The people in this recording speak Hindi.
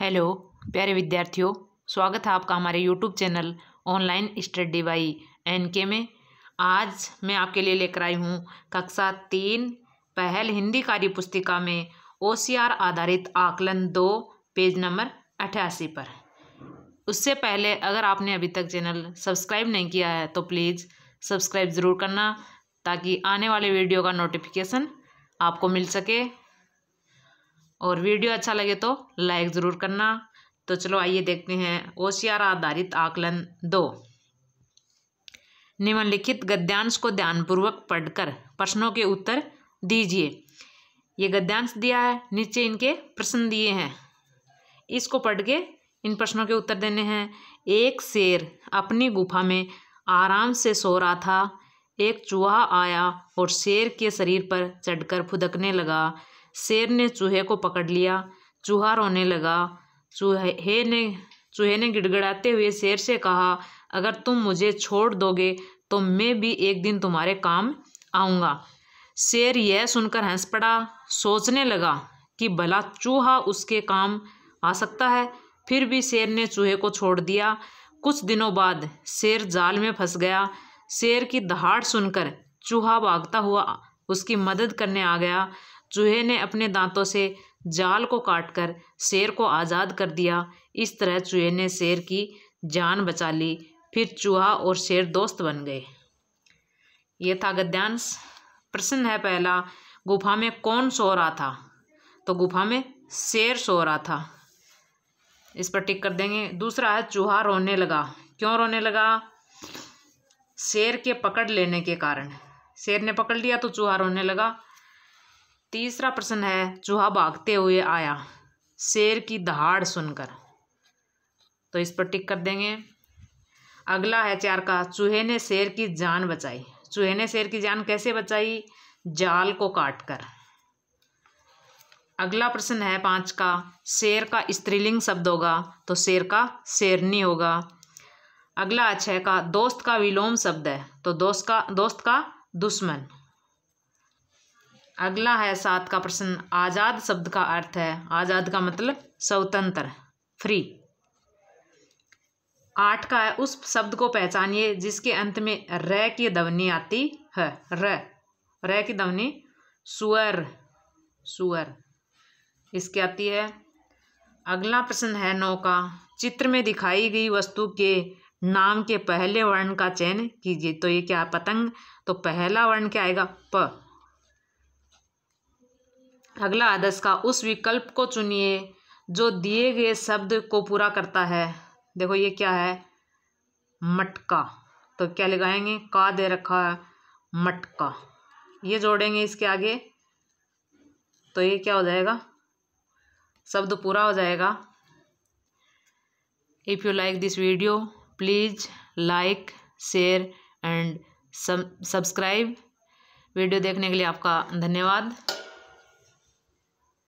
हेलो प्यारे विद्यार्थियों स्वागत है आपका हमारे YouTube channel online study Y N K में आज मैं आपके लिए लेकर आई हूँ कक्षा तीन पहल हिंदी कार्य पुस्तिका में ओ आधारित आकलन दो पेज नंबर अठासी पर उससे पहले अगर आपने अभी तक चैनल सब्सक्राइब नहीं किया है तो प्लीज़ सब्सक्राइब ज़रूर करना ताकि आने वाले वीडियो का नोटिफिकेशन आपको मिल सके और वीडियो अच्छा लगे तो लाइक ज़रूर करना तो चलो आइए देखते हैं ओशियार आधारित आकलन दो निम्नलिखित गद्यांश को ध्यानपूर्वक पढ़कर प्रश्नों के उत्तर दीजिए ये गद्यांश दिया है नीचे इनके प्रश्न दिए हैं इसको पढ़ के इन प्रश्नों के उत्तर देने हैं एक शेर अपनी गुफा में आराम से सो रहा था एक चूहा आया और शेर के शरीर पर चढ़कर फुदकने लगा शेर ने चूहे को पकड़ लिया चूहा रोने लगा चूहे ने चूहे ने गिड़गड़ाते हुए शेर से कहा अगर तुम मुझे छोड़ दोगे तो मैं भी एक दिन तुम्हारे काम आऊँगा शेर यह सुनकर हंस पड़ा सोचने लगा कि भला चूहा उसके काम आ सकता है फिर भी शेर ने चूहे को छोड़ दिया कुछ दिनों बाद शेर जाल में फंस गया शेर की दहाड़ सुनकर चूहा भागता हुआ उसकी मदद करने आ गया चूहे ने अपने दांतों से जाल को काटकर शेर को आज़ाद कर दिया इस तरह चूहे ने शेर की जान बचा ली फिर चूहा और शेर दोस्त बन गए ये था गद्यांश प्रश्न है पहला गुफा में कौन सो रहा था तो गुफा में शेर सो रहा था इस पर टिक कर देंगे दूसरा है चूहा रोने लगा क्यों रोने लगा शेर के पकड़ लेने के कारण शेर ने पकड़ लिया तो चूहा रोने लगा तीसरा प्रश्न है चूहा भागते हुए आया शेर की दहाड़ सुनकर तो इस पर टिक कर देंगे अगला है चार का चूहे ने शेर की जान बचाई चूहे ने शेर की जान कैसे बचाई जाल को काट कर अगला प्रश्न है पाँच का शेर का स्त्रीलिंग शब्द होगा तो शेर का शेरनी होगा अगला छह का दोस्त का विलोम शब्द है तो दोस्त का दोस्त का दुश्मन अगला है सात का प्रश्न आज़ाद शब्द का अर्थ है आज़ाद का मतलब स्वतंत्र फ्री आठ का है उस शब्द को पहचानिए जिसके अंत में र की ध्वनि आती है र र की ध्वनि सुअर सुअर इसके आती है अगला प्रश्न है नौ का चित्र में दिखाई गई वस्तु के नाम के पहले वर्ण का चयन कीजिए तो ये क्या पतंग तो पहला वर्ण क्या आएगा प अगला आदर्श का उस विकल्प को चुनिए जो दिए गए शब्द को पूरा करता है देखो ये क्या है मटका तो क्या लगाएंगे का दे रखा है मटका ये जोड़ेंगे इसके आगे तो ये क्या हो जाएगा शब्द पूरा हो जाएगा if you like this video please like share and subscribe video देखने के लिए आपका धन्यवाद